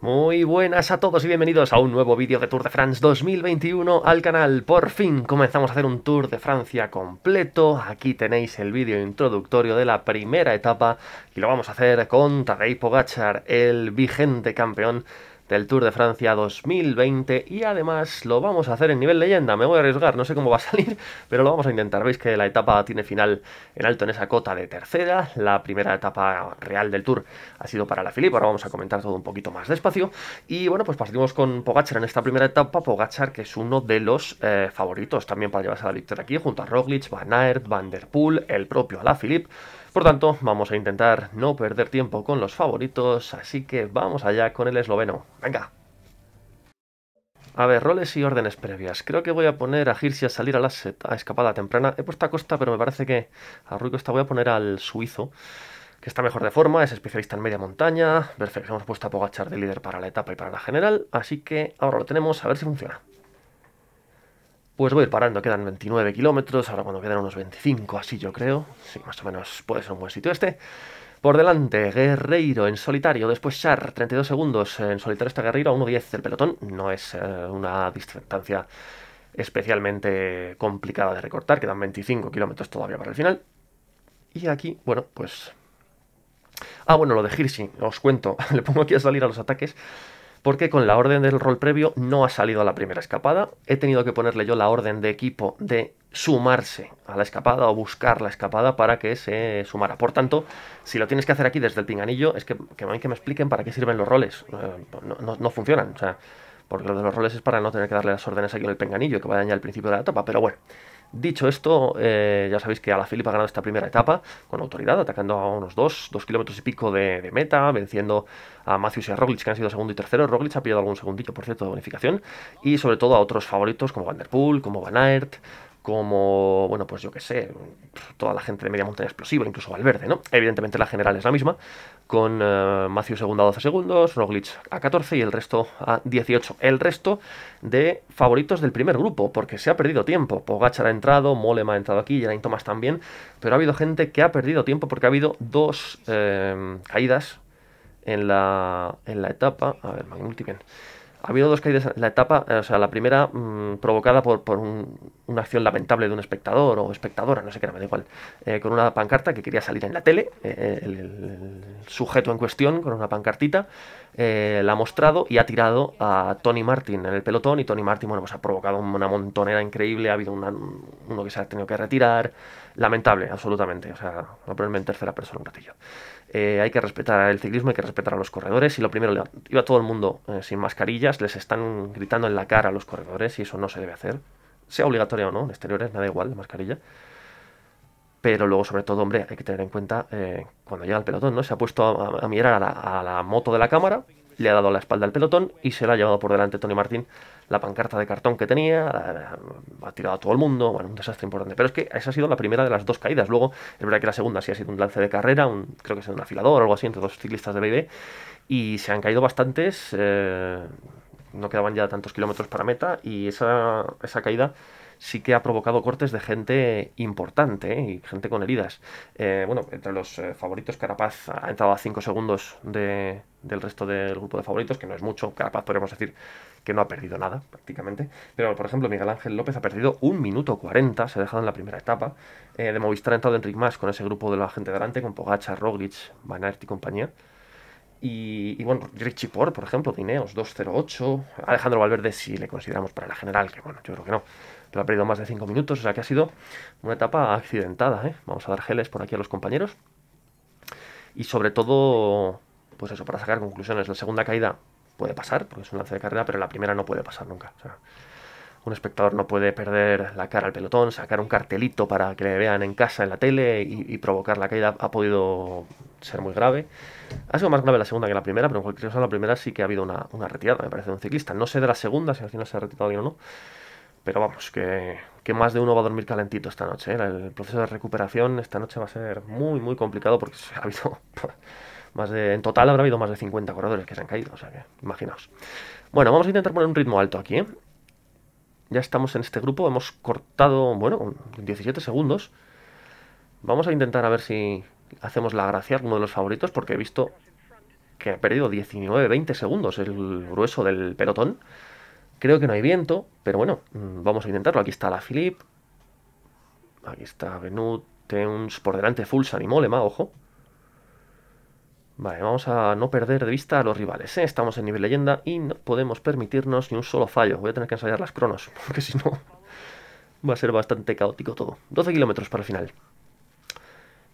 Muy buenas a todos y bienvenidos a un nuevo vídeo de Tour de France 2021 al canal. Por fin comenzamos a hacer un Tour de Francia completo. Aquí tenéis el vídeo introductorio de la primera etapa y lo vamos a hacer con Tadej Pogachar, el vigente campeón del Tour de Francia 2020 y además lo vamos a hacer en nivel leyenda, me voy a arriesgar, no sé cómo va a salir, pero lo vamos a intentar, veis que la etapa tiene final en alto en esa cota de tercera, la primera etapa real del Tour ha sido para la Philippe, ahora vamos a comentar todo un poquito más despacio y bueno, pues partimos con Pogachar en esta primera etapa, Pogachar que es uno de los eh, favoritos también para llevarse a la victoria aquí, junto a Roglic, Van Aert, Van Der Poel, el propio Alaphilippe, por tanto, vamos a intentar no perder tiempo con los favoritos, así que vamos allá con el esloveno. ¡Venga! A ver, roles y órdenes previas. Creo que voy a poner a Girsi a salir a la a escapada temprana. He puesto a Costa, pero me parece que a Rui Costa voy a poner al suizo, que está mejor de forma, es especialista en media montaña. Perfecto, hemos puesto a Pogachar de líder para la etapa y para la general, así que ahora lo tenemos, a ver si funciona. Pues voy parando, quedan 29 kilómetros, ahora cuando quedan unos 25, así yo creo. Sí, más o menos puede ser un buen sitio este. Por delante, Guerreiro en solitario, después Char, 32 segundos. En solitario está Guerreiro a 1.10. del pelotón no es eh, una distancia especialmente complicada de recortar, quedan 25 kilómetros todavía para el final. Y aquí, bueno, pues... Ah, bueno, lo de Hirsi, os cuento, le pongo aquí a salir a los ataques porque con la orden del rol previo no ha salido a la primera escapada. He tenido que ponerle yo la orden de equipo de sumarse a la escapada o buscar la escapada para que se sumara. Por tanto, si lo tienes que hacer aquí desde el pinganillo, es que, que, me expliquen para qué sirven los roles. Eh, no, funcionan, o sea, porque lo de los roles es para no tener que darle las órdenes aquí en el pinganillo, que va a dañar al principio de la etapa, pero bueno. Dicho esto, eh, ya sabéis que Alaphilippe ha ganado esta primera etapa con autoridad, atacando a unos 2, kilómetros y pico de, de, meta, venciendo a Matthews y a Roglic, que han sido segundo y tercero. Roglic ha pillado algún segundito, por cierto, de bonificación. Y sobre todo a otros favoritos como Van Der Poel, como Van Aert, como, bueno, pues yo qué sé, toda la gente de media montaña explosiva, incluso Valverde, ¿no? Evidentemente la general es la misma, con eh, Macio segundo a 12 segundos, Roglic a 14 y el resto a 18. El resto de favoritos del primer grupo, porque se ha perdido tiempo. Pogachar ha entrado, Molema ha entrado aquí, Geraint Thomas también, pero ha habido gente que ha perdido tiempo porque ha habido dos eh, caídas en la, en la etapa. A ver, Magnultipen... bien ha habido dos caídas en la etapa, eh, o sea, la primera mm, provocada por, una acción lamentable de un espectador o espectadora, no sé qué era, me da igual, eh, con una pancarta que quería salir en la tele, eh, el, sujeto en cuestión con una pancartita, la ha mostrado y ha tirado a Tony Martin en el pelotón y Tony Martin, bueno, pues ha provocado una montonera increíble, ha habido uno que se ha tenido que retirar, lamentable, absolutamente, o sea, voy en tercera persona un ratillo. Eh, hay que respetar el ciclismo, hay que respetar a los corredores y lo primero, iba todo el mundo eh, sin mascarillas, les están gritando en la cara a los corredores y eso no se debe hacer, sea obligatoria o no, en exteriores, nada igual, de mascarilla. Pero luego, sobre todo, hombre, hay que tener en cuenta eh, cuando llega el pelotón, ¿no? Se ha puesto a, mirar a la moto de la cámara le ha dado la espalda al pelotón y se la ha llevado por delante Tony Martín. La pancarta de cartón que tenía, ha tirado a todo el mundo, bueno, un desastre importante. Pero es que esa ha sido la primera de las dos caídas. Luego, es verdad que la segunda sí ha sido un lance de carrera, creo que es un afilador o algo así, entre dos ciclistas de BB, y se han caído bastantes. Eh, no quedaban ya tantos kilómetros para meta y esa, esa caída sí que ha provocado cortes de gente importante ¿eh? y gente con heridas. Eh, bueno, entre los eh, favoritos, Carapaz ha entrado a 5 segundos del resto del grupo de favoritos, que no es mucho. Carapaz podríamos decir que no ha perdido nada prácticamente. Pero, por ejemplo, Miguel Ángel López ha perdido 1 minuto 40, se ha dejado en la primera etapa. de Movistar ha entrado Enric Más con ese grupo de la gente delante, con Pogacha, Roglic, Van y compañía. Y, bueno, Richie Port, por ejemplo, Dineos, 2.08. Alejandro Valverde, si le consideramos para la general, que bueno, yo creo que no. Lo ha perdido más de 5 minutos, o sea que ha sido una etapa accidentada. ¿eh? Vamos a dar geles por aquí a los compañeros. Y sobre todo, pues eso, para sacar conclusiones. La segunda caída puede pasar, porque es un lance de carrera, pero la primera no puede pasar nunca. un espectador no puede perder la cara al pelotón, sacar un cartelito para que le vean en casa, en la tele y provocar la caída. Ha podido ser muy grave. Ha sido más grave la segunda que la primera, pero en cualquier caso, la primera sí que ha habido una, retirada, me parece, de un ciclista. No sé de la segunda si al final se ha retirado bien o no, pero vamos, que, más de uno va a dormir calentito esta noche. ¿eh? El proceso de recuperación esta noche va a ser muy, muy complicado porque ha habido. Más en total habrá habido más de 50 corredores que se han caído, o sea que imaginaos. Bueno, vamos a intentar poner un ritmo alto aquí, ¿eh? Ya estamos en este grupo, hemos cortado, bueno, 17 segundos. Vamos a intentar a ver si hacemos la gracia, uno de los favoritos, porque he visto que ha perdido 19-20 segundos el grueso del pelotón. Creo que no hay viento, pero bueno, mm, vamos a intentarlo. Aquí está la Philip. Aquí está tenemos por delante, Fulsan y Molema, ojo. Vale, vamos a no perder de vista a los rivales. ¿eh? Estamos en nivel leyenda y no podemos permitirnos ni un solo fallo. Voy a tener que ensayar las cronos, porque si no va a ser bastante caótico todo. 12 kilómetros para el final.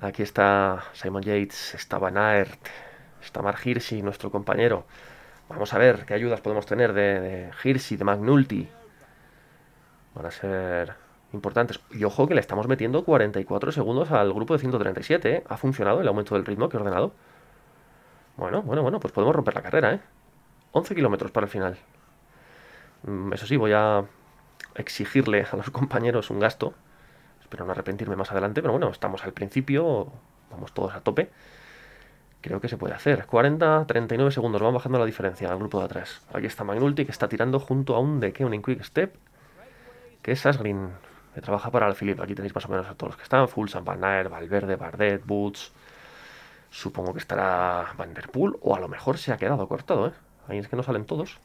Aquí está Simon Yates, está Van Aert, está Mark Hirschi, nuestro compañero. Vamos a ver qué ayudas podemos tener de, de de Magnulti. Van a ser importantes. Y ojo que le estamos metiendo 44 segundos al grupo de 137. ¿eh? Ha funcionado el aumento del ritmo que he ordenado. Bueno, bueno, bueno, pues podemos romper la carrera, ¿eh? 11 kilómetros para el final. Mm, eso sí, voy a exigirle a los compañeros un gasto Espero no arrepentirme más adelante, pero bueno, estamos al principio, vamos todos a tope. Creo que se puede hacer. 40, 39 segundos, van bajando la diferencia al grupo de atrás. Aquí está Magnulti que está tirando junto a un de que un Quick Step, que es Asgreen, que trabaja para el Aquí tenéis más o menos a todos los que están. Fulsan, Van Valverde, Bardet, Boots. Supongo que estará Vanderpool, o a lo mejor se ha quedado cortado, ¿eh? Ahí es que no salen todos.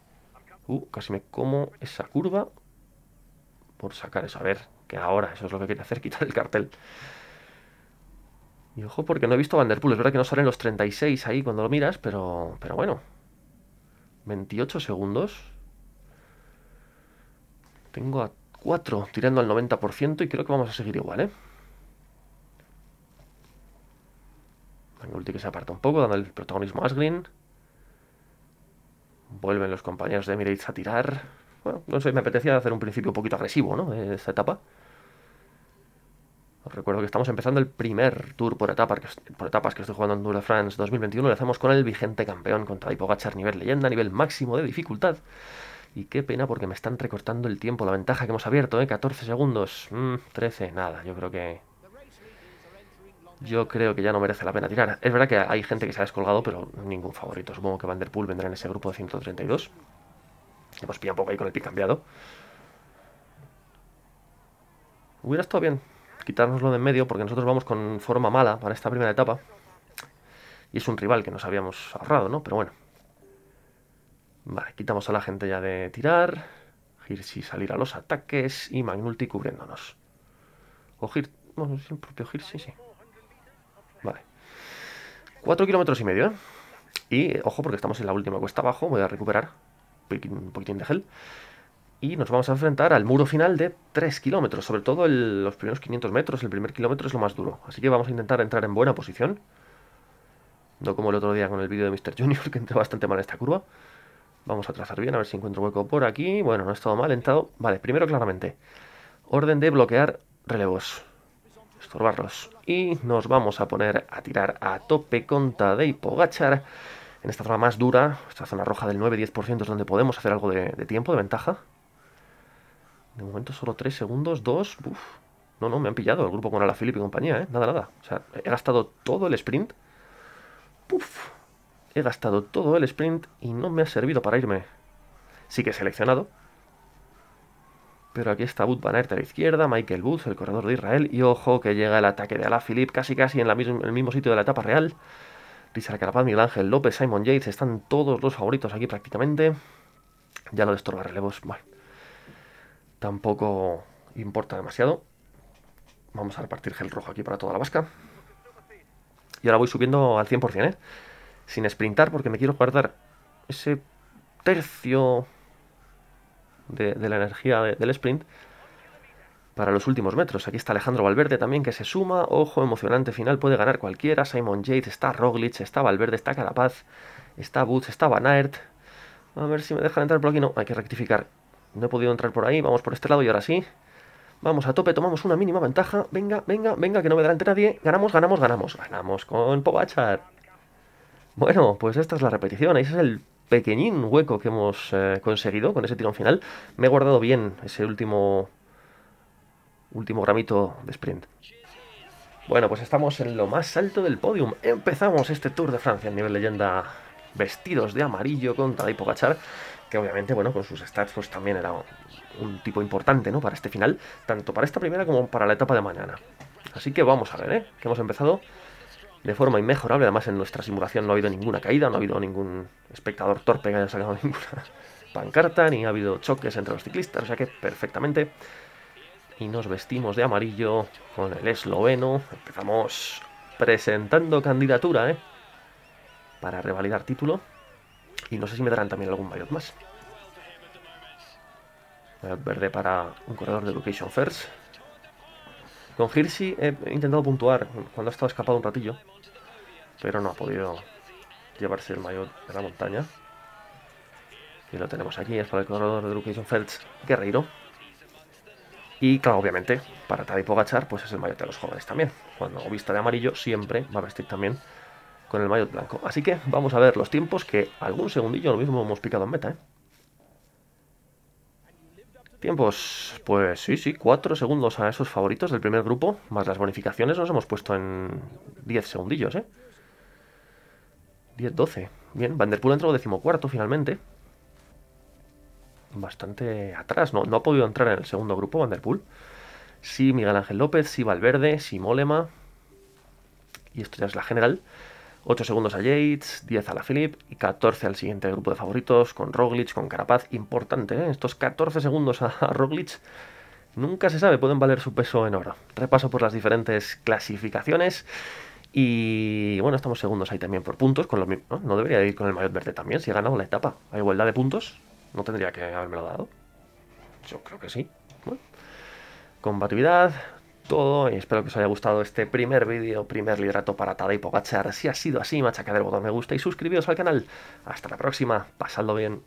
Uh, casi me como esa curva por sacar eso. A ver, ahora eso es lo que quiere hacer, quitar el cartel. Y ojo, porque no he visto Vanderpool. Es verdad que no salen los 36 ahí cuando lo miras, pero, pero bueno. 28 segundos. Tengo a 4 tirando al 90% y creo que vamos a seguir igual, ¿eh? ulti que se aparta un poco, dando el protagonismo a Asgreen. Vuelven los compañeros de Emirates a tirar. Bueno, no me apetecía hacer un principio un poquito agresivo, ¿no? esta etapa. Os recuerdo que estamos empezando el primer tour por etapas, que, por etapas que estoy jugando en Tour de France 2021. Lo hacemos con el vigente campeón contra Hipogachar, nivel leyenda, nivel máximo de dificultad. Y qué pena porque me están recortando el tiempo, la ventaja que hemos abierto, ¿eh? 14 segundos, 13, mm, nada, yo creo que... Yo creo que ya no merece la pena tirar. Es verdad que hay gente que se ha descolgado, pero ningún favorito. Supongo que Vanderpool vendrá en ese grupo de 132. Hemos pillado un poco ahí con el pick cambiado. Hubiera estado bien quitárnoslo de en medio porque nosotros vamos con forma mala para esta primera etapa. Y es un rival que nos habíamos ahorrado, ¿no? Pero bueno. Vale, quitamos a la gente ya de tirar. Hirsi salir a los ataques y Magnulti cubriéndonos. O Hir... Bueno, es el propio sí. Vale. Cuatro kilómetros y medio, ¿eh? Y, ojo, porque estamos en la última cuesta abajo. Voy a recuperar un poquitín de gel y nos vamos a enfrentar al muro final de 3 kilómetros, sobre todo los primeros 500 metros, el primer kilómetro es lo más duro, así que vamos a intentar entrar en buena posición, no como el otro día con el vídeo de Mr. Junior, que entró bastante mal en esta curva, vamos a trazar bien, a ver si encuentro hueco por aquí, bueno, no he estado mal, entrado, vale, primero claramente, orden de bloquear relevos, estorbarlos, y nos vamos a poner a tirar a tope contra de Hipogachar. en esta zona más dura, esta zona roja del 9-10% es donde podemos hacer algo de tiempo, de ventaja, de momento solo 3 segundos, 2, No, no, me han pillado el grupo con Ala Philip y compañía, ¿eh? Nada, nada. O sea, he gastado todo el sprint. He gastado todo el sprint y no me ha servido para irme. Sí que he seleccionado. Pero aquí está Bud Van Aert a la izquierda, Michael Woods, el corredor de Israel. Y ojo que llega el ataque de Ala Philip casi casi en, el mismo sitio de la etapa real. Richard Carapaz, Miguel Ángel López, Simon Yates, están todos los favoritos aquí prácticamente. Ya lo de estorba relevos, bueno. Tampoco importa demasiado. Vamos a repartir gel rojo aquí para toda la vasca. Y ahora voy subiendo al 100%, ¿eh? Sin sprintar porque me quiero guardar ese tercio de, la energía del sprint para los últimos metros. Aquí está Alejandro Valverde también que se suma. Ojo, emocionante final, puede ganar cualquiera. Simon Yates, está Roglic, está Valverde, está Carapaz, está Boots, está Van Aert. A ver si me dejan entrar por aquí. No, hay que rectificar. No he podido entrar por ahí, vamos por este lado y ahora sí. Vamos a tope, tomamos una mínima ventaja. Venga, venga, venga, que no me delante nadie. Ganamos, ganamos, ganamos. Ganamos con Pogachar Bueno, pues esta es la repetición. Ese es el pequeñín hueco que hemos eh, conseguido con ese tirón final. Me he guardado bien ese último, último gramito de sprint. Bueno, pues estamos en lo más alto del podium. Empezamos este Tour de Francia a nivel leyenda vestidos de amarillo con Tadej Pogachar que obviamente, bueno, con sus stats pues también era un, tipo importante, ¿no? Para este final, tanto para esta primera como para la etapa de mañana. Así que vamos a ver, ¿eh? Que hemos empezado de forma inmejorable, además en nuestra simulación no ha habido ninguna caída, no ha habido ningún espectador torpe que haya sacado ninguna pancarta, ni ha habido choques entre los ciclistas, o sea que perfectamente. Y nos vestimos de amarillo con el esloveno. Empezamos presentando candidatura, ¿eh? Para revalidar título. Y no sé si me darán también algún maillot más. Mayot verde para un corredor de Education First. Con Hirsi he intentado puntuar cuando ha estado escapado un ratillo. Pero no ha podido llevarse el maillot de la montaña. Y lo tenemos aquí, es para el corredor de Education First, Guerreiro. Y claro, obviamente, para Tadej Pogachar, pues es el maillot de los jóvenes también. Cuando vista de amarillo, siempre va a vestir también con el maillot blanco. Así que vamos a ver los tiempos que algún segundillo lo mismo hemos picado en meta, ¿eh? Tiempos, pues sí, sí, 4 segundos a esos favoritos del primer grupo, más las bonificaciones nos hemos puesto en 10 segundillos, ¿eh? 10, 12. Bien, Vanderpool entró decimocuarto finalmente. Bastante atrás, ¿no? No ha podido entrar en el segundo grupo Vanderpool. Sí, Miguel Ángel López, sí Valverde, sí Molema. Y esto ya es la general. 8 segundos a Yates, 10 a la Philip y 14 al siguiente grupo de favoritos con Roglic, con Carapaz. Importante, ¿eh? estos 14 segundos a, Roglic nunca se sabe, pueden valer su peso en oro. Repaso por las diferentes clasificaciones. Y bueno, estamos segundos ahí también por puntos. Con lo ¿no? debería ir con el mayor verde también si ha ganado la etapa. A igualdad de puntos, no tendría que haberme lo dado. Yo creo que sí. Combatividad, todo y espero que os haya gustado este primer vídeo, primer liderato para Tadej Pogacar. Si ha sido así, machacad el botón me gusta y suscribíos al canal. Hasta la próxima, pasadlo bien.